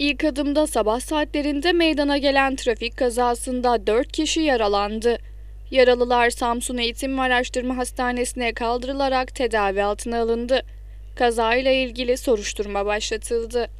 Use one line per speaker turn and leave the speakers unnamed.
İlk adımda sabah saatlerinde meydana gelen trafik kazasında 4 kişi yaralandı. Yaralılar Samsun Eğitim ve Araştırma Hastanesi'ne kaldırılarak tedavi altına alındı. Kazayla ilgili soruşturma başlatıldı.